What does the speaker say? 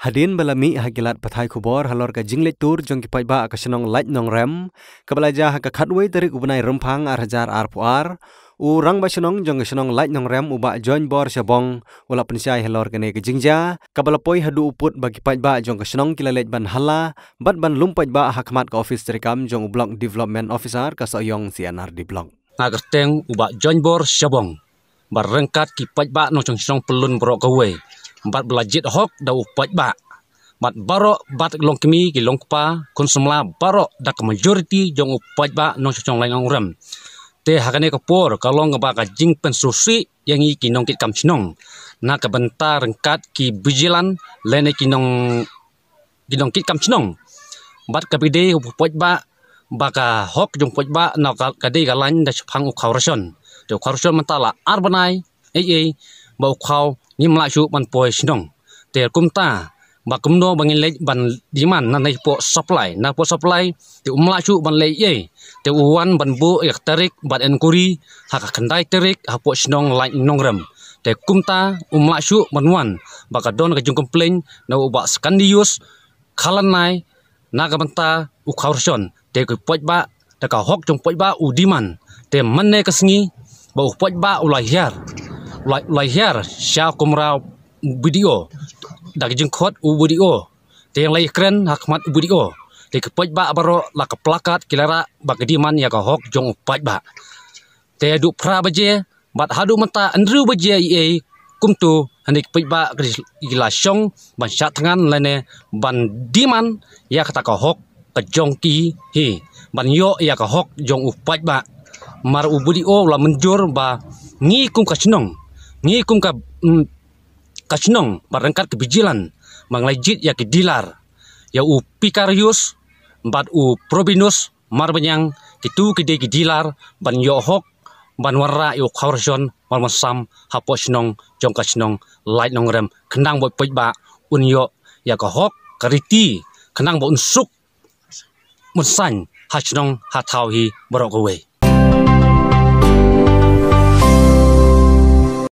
hadin bala mi ha gilat pathai khubor halor ka jinglet tur jong ki pai ba ka shnong lait nong rem ka bala ja ha ka khat wei tari ubnai rumphang ar hajar ar puar u rang ba shnong jong shnong lait nong rem u ba join bor shabong ula pen sai halor ka ne ka jingja ka bala poi hadu uput ba ki pai ba jong ka shnong ki lalet ban hala bat ban lum pai ba ha khmat ka office tri kam jong block development officer ka soyong cnr di block na ka teng u ba join bor shabong ba rengkat ki pai ba no jong shnong pelun bro ka wei bat belajit hok da upat uh ba bat baro bat long kimi ki long pa kun semla baro da majority jong upat uh ba no chong lain ang ram te hakane ka por kalong ba ka jing pen susi yang iki nong kit kam chinong na ka benta rengkat ki bijilan lene ki nong ki nong kit kam chinong bat ka bide upat uh ba baka hok jong upat ba na ka kadai ka lain da chang u khaw rason te khaw rason mentala arbanai ei ei ba khaw นิมลายชูบันปอยชนงเตียกุมตาบักกุมโนบังเล็กบันดีมันนั่นในปอสปลายนั่นปอสปลายเตียอุมลายชูบันเล็กเย่เตียอุวันบันบุเอกเตริกบันเอ็นกุรีหากขันได้เตริกหากปอชนงไลน์นงเรมเตียกุมตาอุมลายชูบันวันบักกัดโดนกับจุงกุมเพลงนั่นอุบักสกันดิยุสคาลันไนนักบันตาอุคาวชนเตียกุปอยบะแต่ก็ฮอกจงปอยบะอุดีมันเตียมันเนกสิงีบอกปอยบะอุไลฮิยาร์ layar syar kumrau video dari jengkot u video dia yang layak keren hakmat u video dia kepoj bak baru lah keplakat kilara bak diman ya kahok jong upaj bak dia duk pra baje bat hadu menta andru baje iya kumtu hendik pej bak gila syong ban syak tangan lene ban diman ya kata kahok ke jong ki hi ban yo ya kahok jong upaj bak mar u video lah menjur bak ngikum kasenong ni kum ka mm, ka chnong barangkat ke bijilan manglajit ya ke dilar ya u pikarius bat u probinus marbenyang kitu ke de ke dilar ban yo hok ban warra yo ya khorjon mar masam hapo chnong jong ka chnong light nong rem kenang boi poj ba un yo ya ke hok kariti kenang bo unsuk musan hachnong hatau hi borok wei